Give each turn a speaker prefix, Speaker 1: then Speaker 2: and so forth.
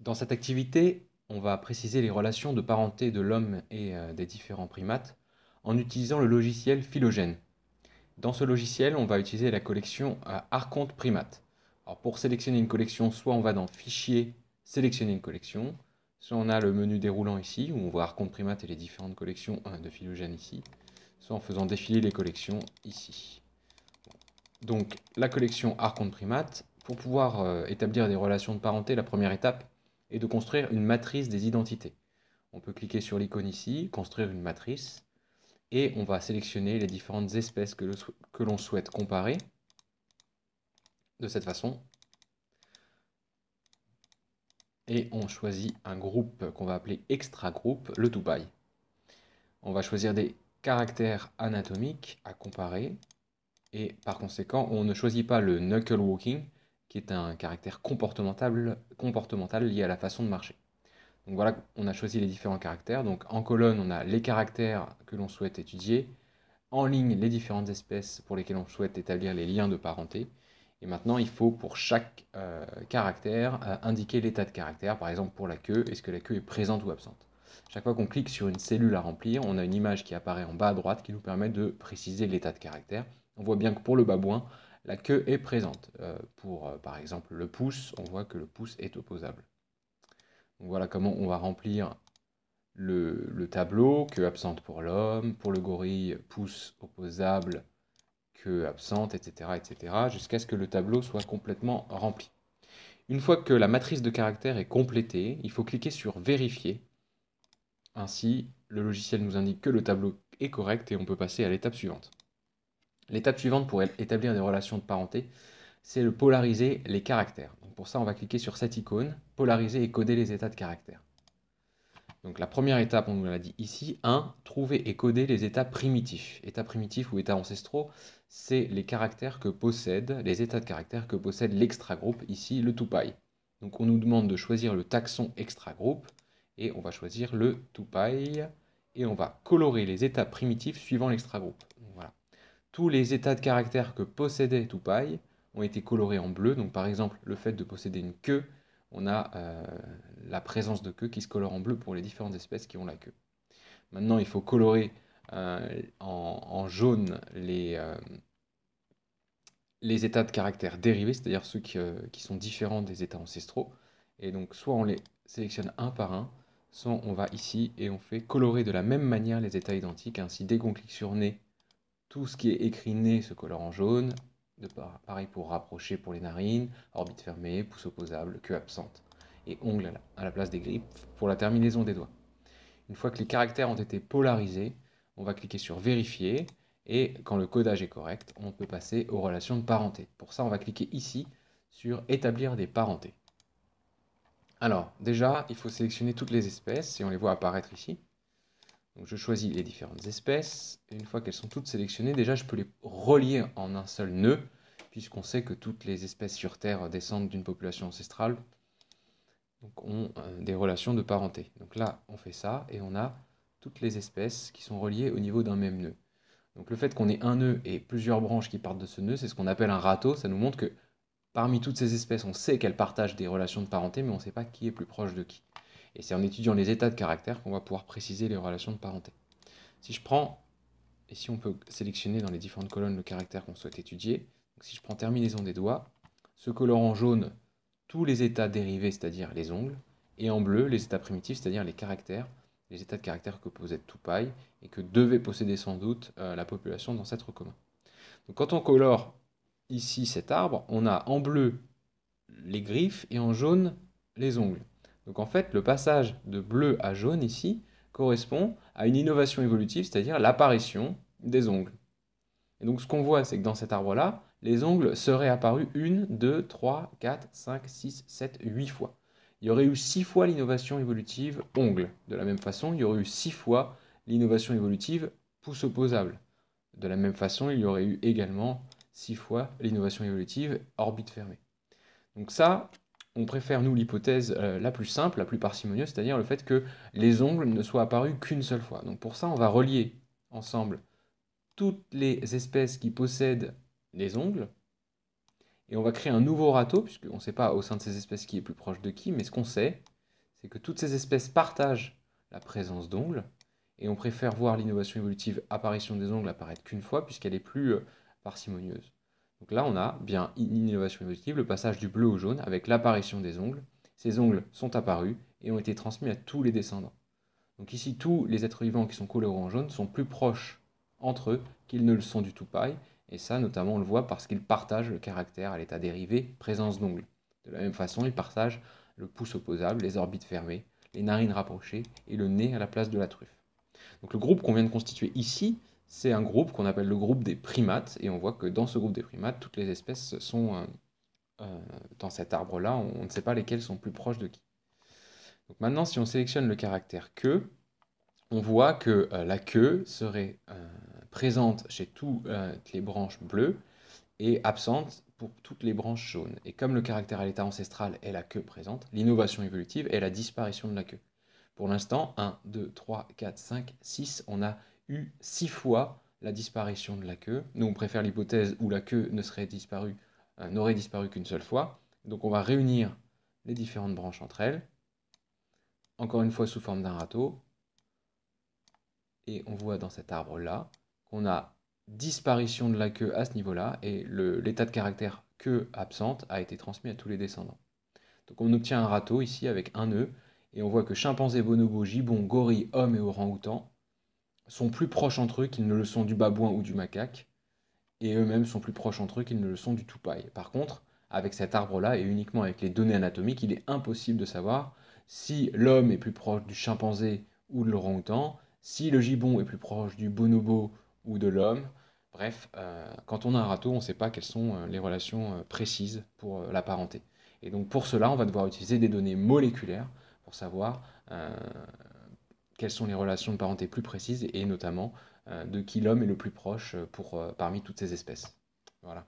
Speaker 1: Dans cette activité, on va préciser les relations de parenté de l'homme et euh, des différents primates en utilisant le logiciel Phylogène. Dans ce logiciel, on va utiliser la collection euh, Archonte Primate. pour sélectionner une collection, soit on va dans Fichier, sélectionner une collection, soit on a le menu déroulant ici, où on voit Arconte Primate et les différentes collections euh, de Phylogène ici, soit en faisant défiler les collections ici. Donc la collection Arcontes Primate, pour pouvoir établir des relations de parenté, la première étape, et de construire une matrice des identités. On peut cliquer sur l'icône ici, construire une matrice, et on va sélectionner les différentes espèces que l'on souhaite comparer. De cette façon, et on choisit un groupe qu'on va appeler extra groupe, le Dubai. On va choisir des caractères anatomiques à comparer et par conséquent on ne choisit pas le knuckle walking qui est un caractère comportemental, comportemental lié à la façon de marcher. Donc voilà, on a choisi les différents caractères. Donc en colonne, on a les caractères que l'on souhaite étudier. En ligne, les différentes espèces pour lesquelles on souhaite établir les liens de parenté. Et maintenant, il faut pour chaque euh, caractère euh, indiquer l'état de caractère. Par exemple, pour la queue, est-ce que la queue est présente ou absente Chaque fois qu'on clique sur une cellule à remplir, on a une image qui apparaît en bas à droite qui nous permet de préciser l'état de caractère. On voit bien que pour le babouin, la queue est présente. Euh, pour, euh, par exemple, le pouce, on voit que le pouce est opposable. voilà comment on va remplir le, tableau, queue absente pour l'homme, pour le gorille, pouce opposable, queue absente, etc., etc., jusqu'à ce que le tableau soit complètement rempli. Une fois que la matrice de caractères est complétée, il faut cliquer sur Vérifier. Ainsi, le logiciel nous indique que le tableau est correct et on peut passer à l'étape suivante. L'étape suivante pour établir des relations de parenté, c'est le polariser les caractères. pour ça, on va cliquer sur cette icône, polariser et coder les états de caractère. Donc la première étape, on nous l'a dit ici, 1. Trouver et coder les états primitifs. États primitifs ou états ancestraux, c'est les caractères que possèdent, les états de caractère que possède l'extra-groupe, ici le tupai. Donc on nous demande de choisir le taxon extra-groupe, et on va choisir le tupai, et on va colorer les états primitifs suivant l'extra-groupe. Tous les états de caractère que possédait Tupai ont été colorés en bleu. Donc par exemple, le fait de posséder une queue, on a euh, la présence de queue qui se colore en bleu pour les différentes espèces qui ont la queue. Maintenant, il faut colorer euh, en, jaune les, euh, les états de caractère dérivés, c'est-à-dire ceux qui, qui, sont différents des états ancestraux. Et donc, soit on les sélectionne un par un, soit on va ici et on fait colorer de la même manière les états identiques. Ainsi, dès qu'on clique sur nez, tout ce qui est né, se colore en jaune. De pareil pour rapprocher pour les narines, orbite fermée, pouce opposable, queue absente et ongle à la place des griffes pour la terminaison des doigts. Une fois que les caractères ont été polarisés, on va cliquer sur Vérifier et quand le codage est correct, on peut passer aux relations de parenté. Pour ça, on va cliquer ici sur Établir des parentés. Alors, déjà, il faut sélectionner toutes les espèces et on les voit apparaître ici je choisis les différentes espèces. Et une fois qu'elles sont toutes sélectionnées, déjà je peux les relier en un seul nœud, puisqu'on sait que toutes les espèces sur Terre descendent d'une population ancestrale, donc ont euh, des relations de parenté. Donc là, on fait ça, et on a toutes les espèces qui sont reliées au niveau d'un même nœud. Donc le fait qu'on ait un nœud et plusieurs branches qui partent de ce nœud, c'est ce qu'on appelle un râteau. Ça nous montre que parmi toutes ces espèces, on sait qu'elles partagent des relations de parenté, mais on ne sait pas qui est plus proche de qui. Et c'est en étudiant les états de caractère qu'on va pouvoir préciser les relations de parenté. Si je prends, et si on peut sélectionner dans les différentes colonnes le caractère qu'on souhaite étudier, si je prends terminaison des doigts, ce en jaune, tous les états dérivés, c'est-à-dire les ongles, et en bleu, les états primitifs, c'est-à-dire les caractères, les états de caractère que possède Tupai et que devait posséder sans doute euh, la population d'ancêtres communs. Donc quand on colore ici cet arbre, on a en bleu les griffes et en jaune les ongles. Donc en fait, le passage de bleu à jaune ici correspond à une innovation évolutive, c'est-à-dire l'apparition des ongles. Et donc ce qu'on voit, c'est que dans cet arbre-là, les ongles seraient apparus une deux trois 4, cinq 6, 7, huit fois. Il y aurait eu six fois l'innovation évolutive ongle. De la même façon, il y aurait eu six fois l'innovation évolutive pouce opposable. De la même façon, il y aurait eu également six fois l'innovation évolutive orbite fermée. Donc ça, on préfère, nous, l'hypothèse euh, la plus simple, la plus parcimonieuse, c'est-à-dire le fait que les ongles ne soient apparus qu'une seule fois. Donc pour ça, on va relier ensemble toutes les espèces qui possèdent les ongles, et on va créer un nouveau râteau, puisqu'on ne sait pas au sein de ces espèces qui est plus proche de qui, mais ce qu'on sait, c'est que toutes ces espèces partagent la présence d'ongles, et on préfère voir l'innovation évolutive apparition des ongles apparaître qu'une fois, puisqu'elle est plus euh, parcimonieuse. Donc là, on a bien une innovation évolutive, le passage du bleu au jaune avec l'apparition des ongles. Ces ongles sont apparus et ont été transmis à tous les descendants. Donc ici, tous les êtres vivants qui sont colorés en jaune sont plus proches entre eux qu'ils ne le sont du tout paille. Et ça, notamment, on le voit parce qu'ils partagent le caractère à l'état dérivé présence d'ongles. De la même façon, ils partagent le pouce opposable, les orbites fermées, les narines rapprochées et le nez à la place de la truffe. Donc le groupe qu'on vient de constituer ici, c'est un groupe qu'on appelle le groupe des primates, et on voit que dans ce groupe des primates, toutes les espèces sont euh, euh, dans cet arbre-là, on, ne sait pas lesquelles sont plus proches de qui. Donc maintenant, si on sélectionne le caractère queue, on voit que euh, la queue serait présente chez toutes les branches bleues et absente pour toutes les branches jaunes. Et comme le caractère à l'état ancestral est la queue présente, l'innovation évolutive est la disparition de la queue. Pour l'instant, 1, 2, 3, 4, 5, 6, on a eu six fois la disparition de la queue. Nous, on préfère l'hypothèse où la queue ne serait disparue, euh, n'aurait disparu qu'une seule fois. Donc on va réunir les différentes branches entre elles, encore une fois sous forme d'un râteau. Et on voit dans cet arbre-là qu'on a disparition de la queue à ce niveau-là, et l'état de caractère queue absente a été transmis à tous les descendants. Donc on obtient un râteau ici avec un nœud, et on voit que chimpanzé, bonobo, gibbon, gorille, homme et orang-outan sont plus proches entre eux qu'ils ne le sont du babouin ou du macaque, et eux-mêmes sont plus proches entre eux qu'ils ne le sont du toupaille. Par contre, avec cet arbre-là, et uniquement avec les données anatomiques, il est impossible de savoir si l'homme est plus proche du chimpanzé ou de l'orang-outan, si le gibon est plus proche du bonobo ou de l'homme. Bref, euh, quand on a un râteau, on ne sait pas quelles sont euh, les relations euh, précises pour la parenté. Et donc pour cela, on va devoir utiliser des données moléculaires pour savoir quelles sont les relations de parenté plus précises et notamment euh, de qui l'homme est le plus proche euh, pour, euh, parmi toutes ces espèces. Voilà.